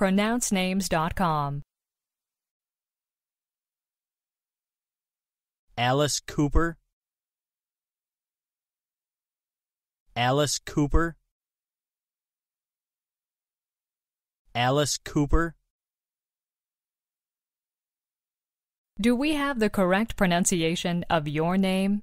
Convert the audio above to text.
pronouncenames.com. Alice Cooper Alice Cooper Alice Cooper Do we have the correct pronunciation of your name?